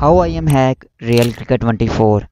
how I am hack real cricket 24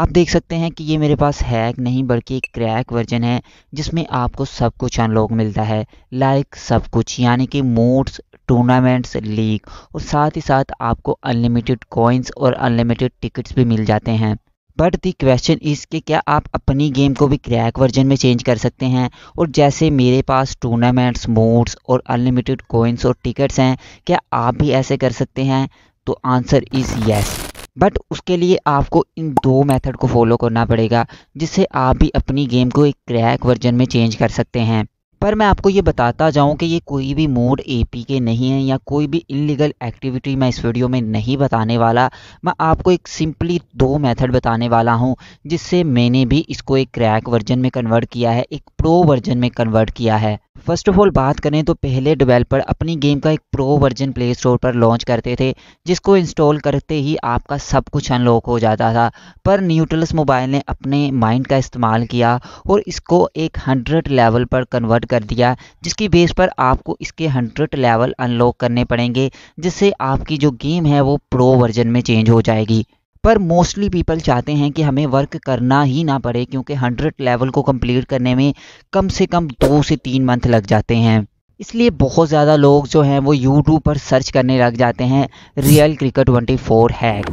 आप देख सकते हैं कि ये मेरे पास हैक नहीं बल्कि एक क्रैक वर्जन है जिसमें आपको सब कुछ अनलॉक मिलता है लाइक सब कुछ यानी कि मोड्स टूर्नामेंट्स लीग और साथ ही साथ आपको अनलिमिटेड कॉइन्स और अनलिमिटेड टिकट्स भी मिल जाते हैं बट दी क्वेश्चन इज़ कि क्या आप अपनी गेम को भी क्रैक वर्जन में चेंज कर सकते हैं और जैसे मेरे पास टूर्नामेंट्स मोड्स और अनलिमिटेड कोइंस और टिकट्स हैं क्या आप भी ऐसे कर सकते हैं तो आंसर इज़ येस बट उसके लिए आपको इन दो मेथड को फॉलो करना पड़ेगा जिससे आप भी अपनी गेम को एक क्रैक वर्जन में चेंज कर सकते हैं पर मैं आपको ये बताता जाऊं कि ये कोई भी मोड एपी के नहीं है या कोई भी इनलीगल एक्टिविटी मैं इस वीडियो में नहीं बताने वाला मैं आपको एक सिंपली दो मेथड बताने वाला हूं जिससे मैंने भी इसको एक क्रैक वर्जन में कन्वर्ट किया है एक प्रो वर्जन में कन्वर्ट किया है फर्स्ट ऑफ ऑल बात करें तो पहले डेवलपर अपनी गेम का एक प्रो वर्जन प्ले स्टोर पर लॉन्च करते थे जिसको इंस्टॉल करते ही आपका सब कुछ अनलॉक हो जाता था पर न्यूटल्स मोबाइल ने अपने माइंड का इस्तेमाल किया और इसको एक हंड्रेड लेवल पर कन्वर्ट कर दिया जिसकी बेस पर आपको इसके हंड्रेड लेवल अनलॉक करने पड़ेंगे जिससे आपकी जो गेम है वो प्रो वर्जन में चेंज हो जाएगी पर मोस्टली पीपल चाहते हैं कि हमें वर्क करना ही ना पड़े क्योंकि हंड्रेड लेवल को कंप्लीट करने में कम से कम दो से तीन मंथ लग जाते हैं इसलिए बहुत ज़्यादा लोग जो हैं वो यूट्यूब पर सर्च करने लग जाते हैं रियल क्रिकेट 24 हैक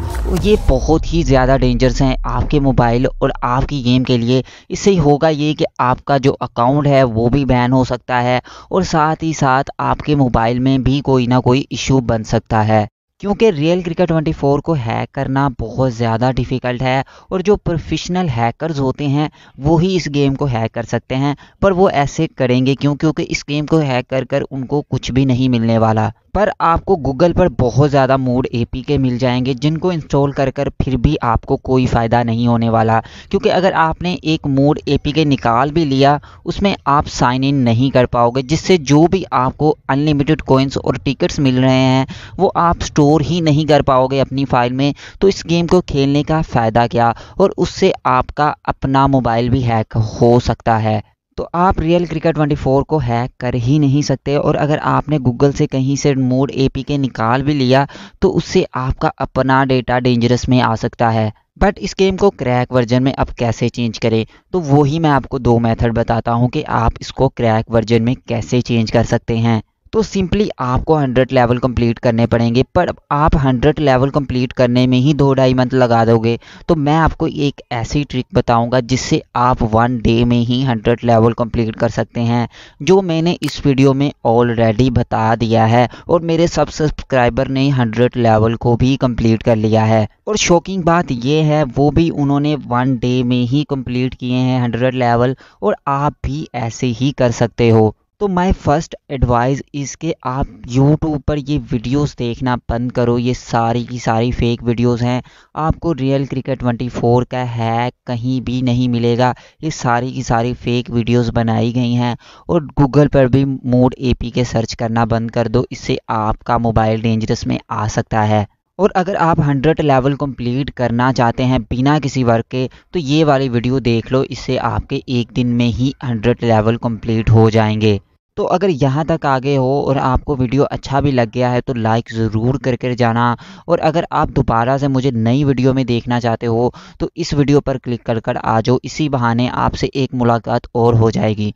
ये बहुत ही ज़्यादा डेंजरस हैं आपके मोबाइल और आपकी गेम के लिए इससे होगा ये कि आपका जो अकाउंट है वो भी बैन हो सकता है और साथ ही साथ आपके मोबाइल में भी कोई ना कोई इशू बन सकता है क्योंकि रियल क्रिकेट 24 को हैक करना बहुत ज़्यादा डिफ़िकल्ट है और जो प्रोफेशनल हैकर्स होते हैं वो ही इस गेम को हैक कर सकते हैं पर वो ऐसे करेंगे क्यों क्योंकि इस गेम को हैक कर कर उनको कुछ भी नहीं मिलने वाला पर आपको गूगल पर बहुत ज़्यादा मोड ए के मिल जाएंगे जिनको इंस्टॉल कर कर फिर भी आपको कोई फ़ायदा नहीं होने वाला क्योंकि अगर आपने एक मोड ए के निकाल भी लिया उसमें आप साइन इन नहीं कर पाओगे जिससे जो भी आपको अनलिमिटेड कोइंस और टिकट्स मिल रहे हैं वो आप स्टोर ही नहीं कर पाओगे अपनी फ़ाइल में तो इस गेम को खेलने का फ़ायदा क्या और उससे आपका अपना मोबाइल भी हैक हो सकता है तो आप रियल क्रिकेट 24 को हैक कर ही नहीं सकते और अगर आपने गूगल से कहीं से मोड एपीके निकाल भी लिया तो उससे आपका अपना डेटा डेंजरस में आ सकता है बट इस गेम को क्रैक वर्जन में आप कैसे चेंज करें तो वही मैं आपको दो मेथड बताता हूँ कि आप इसको क्रैक वर्जन में कैसे चेंज कर सकते हैं तो सिंपली आपको 100 लेवल कंप्लीट करने पड़ेंगे पर आप 100 लेवल कंप्लीट करने में ही दो ढाई मंथ लगा दोगे तो मैं आपको एक ऐसी ट्रिक बताऊंगा जिससे आप वन डे में ही 100 लेवल कंप्लीट कर सकते हैं जो मैंने इस वीडियो में ऑलरेडी बता दिया है और मेरे सब सब्सक्राइबर ने 100 लेवल को भी कंप्लीट कर लिया है और शॉकिंग बात यह है वो भी उन्होंने वन डे में ही कंप्लीट किए हैं हंड्रेड लेवल और आप भी ऐसे ही कर सकते हो तो माय फर्स्ट एडवाइस इज़ के आप यूट्यूब पर ये वीडियोस देखना बंद करो ये सारी की सारी फेक वीडियोस हैं आपको रियल क्रिकेट 24 का हैक कहीं भी नहीं मिलेगा ये सारी की सारी फेक वीडियोस बनाई गई हैं और गूगल पर भी मोड एपी के सर्च करना बंद कर दो इससे आपका मोबाइल डेंजरस में आ सकता है और अगर आप 100 लेवल कंप्लीट करना चाहते हैं बिना किसी वर्क के तो ये वाली वीडियो देख लो इससे आपके एक दिन में ही 100 लेवल कंप्लीट हो जाएंगे तो अगर यहाँ तक आगे हो और आपको वीडियो अच्छा भी लग गया है तो लाइक ज़रूर करके कर जाना और अगर आप दोबारा से मुझे नई वीडियो में देखना चाहते हो तो इस वीडियो पर क्लिक कर कर आ जाओ इसी बहाने आपसे एक मुलाकात और हो जाएगी